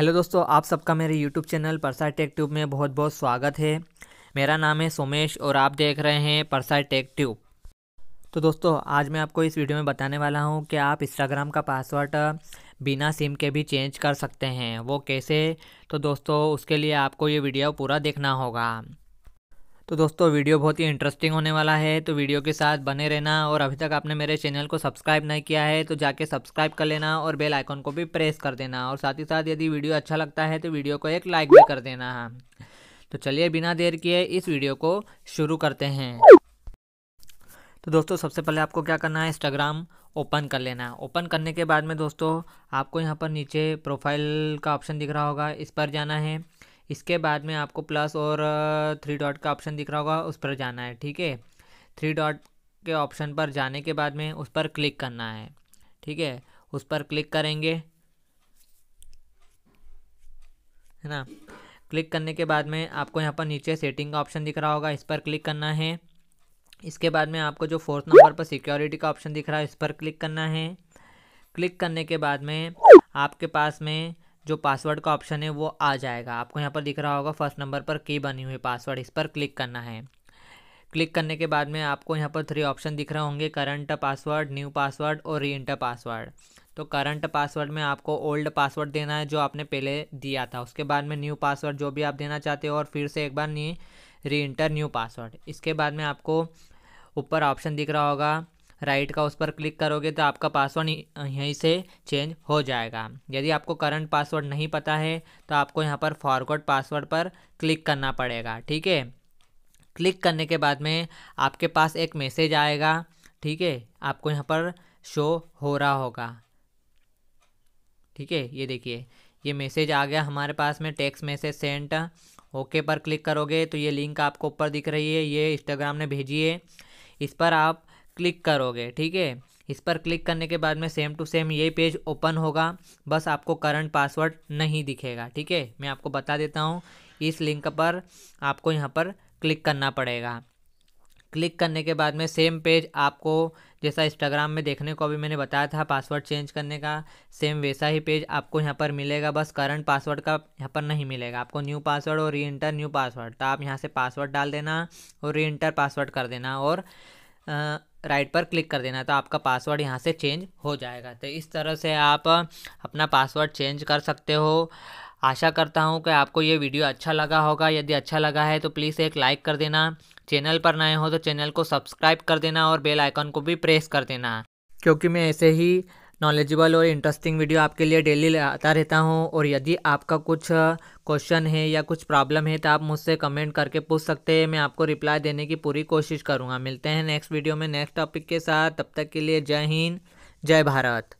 hello दोस्तों आप सबका मेरे YouTube channel Parsai tech tube में बहुत बहुत स्वागत है मेरा नाम है सोमेश और आप देख रहे हैं परसाई टेक ट्यूब तो दोस्तों आज मैं आपको इस वीडियो में बताने वाला हूं कि आप इंस्टाग्राम का पासवर्ड बिना सिम के भी चेंज कर सकते हैं वो कैसे तो दोस्तों उसके लिए आपको ये वीडियो पूरा देखना होगा तो दोस्तों वीडियो बहुत ही इंटरेस्टिंग होने वाला है तो वीडियो के साथ बने रहना और अभी तक आपने मेरे चैनल को सब्सक्राइब नहीं किया है तो जाके सब्सक्राइब कर लेना और बेल आइकन को भी प्रेस कर देना और साथ ही साथ यदि वीडियो अच्छा लगता है तो वीडियो को एक लाइक भी कर देना तो चलिए बिना देर किए इस वीडियो को शुरू करते हैं तो दोस्तों सबसे पहले आपको क्या करना है इंस्टाग्राम ओपन कर लेना है ओपन करने के बाद में दोस्तों आपको यहाँ पर नीचे प्रोफाइल का ऑप्शन दिख रहा होगा इस पर जाना है इसके बाद में आपको प्लस और थ्री डॉट का ऑप्शन दिख रहा होगा उस पर जाना है ठीक है थ्री डॉट के ऑप्शन पर जाने के बाद में उस पर क्लिक करना है ठीक है उस पर क्लिक करेंगे है ना क्लिक करने के बाद में आपको यहाँ पर नीचे सेटिंग का ऑप्शन दिख रहा होगा इस पर क्लिक करना है इसके बाद में आपको जो फोर्थ नंबर पर सिक्योरिटी का ऑप्शन दिख रहा है इस पर क्लिक करना है क्लिक करने के बाद में आपके पास में जो पासवर्ड का ऑप्शन है वो आ जाएगा आपको यहाँ पर दिख रहा होगा फर्स्ट नंबर पर की बनी हुई पासवर्ड इस पर क्लिक करना है क्लिक करने के बाद में आपको यहाँ पर थ्री ऑप्शन दिख रहे होंगे करंट पासवर्ड न्यू पासवर्ड और री इंटर पासवर्ड तो करंट पासवर्ड में आपको ओल्ड पासवर्ड देना है जो आपने पहले दिया था उसके बाद में न्यू पासवर्ड जो भी आप देना चाहते हो और फिर से एक बार री इंटर न्यू पासवर्ड इसके बाद में आपको ऊपर ऑप्शन दिख रहा होगा राइट का उस पर क्लिक करोगे तो आपका पासवर्ड यहीं से चेंज हो जाएगा यदि आपको करंट पासवर्ड नहीं पता है तो आपको यहाँ पर फॉरवर्ड पासवर्ड पर क्लिक करना पड़ेगा ठीक है क्लिक करने के बाद में आपके पास एक मैसेज आएगा ठीक है आपको यहाँ पर शो हो रहा होगा ठीक है ये देखिए ये मैसेज आ गया हमारे पास में टेक्स्ट मैसेज सेंट ओके पर क्लिक करोगे तो ये लिंक आपको ऊपर दिख रही है ये इंस्टाग्राम ने भेजी है इस पर आप क्लिक करोगे ठीक है इस पर क्लिक करने के बाद में सेम टू सेम ये पेज ओपन होगा बस आपको करंट पासवर्ड नहीं दिखेगा ठीक है मैं आपको बता देता हूँ इस लिंक पर आपको यहाँ पर क्लिक करना पड़ेगा क्लिक करने के बाद में सेम पेज आपको जैसा इंस्टाग्राम में देखने को अभी मैंने बताया था पासवर्ड चेंज करने का सेम वैसा ही पेज आपको यहाँ पर मिलेगा बस करंट पासवर्ड का यहाँ पर नहीं मिलेगा आपको न्यू पासवर्ड और री इंटर न्यू पासवर्ड तो आप यहाँ से पासवर्ड डाल देना और री इंटर पासवर्ड कर देना और राइट पर क्लिक कर देना तो आपका पासवर्ड यहाँ से चेंज हो जाएगा तो इस तरह से आप अपना पासवर्ड चेंज कर सकते हो आशा करता हूँ कि आपको ये वीडियो अच्छा लगा होगा यदि अच्छा लगा है तो प्लीज़ एक लाइक कर देना चैनल पर नए हो तो चैनल को सब्सक्राइब कर देना और बेल आइकन को भी प्रेस कर देना क्योंकि मैं ऐसे ही नॉलेजेबल और इंटरेस्टिंग वीडियो आपके लिए डेली आता रहता हूँ और यदि आपका कुछ क्वेश्चन है या कुछ प्रॉब्लम है तो आप मुझसे कमेंट करके पूछ सकते हैं मैं आपको रिप्लाई देने की पूरी कोशिश करूँगा मिलते हैं नेक्स्ट वीडियो में नेक्स्ट टॉपिक के साथ तब तक के लिए जय हिंद जय भारत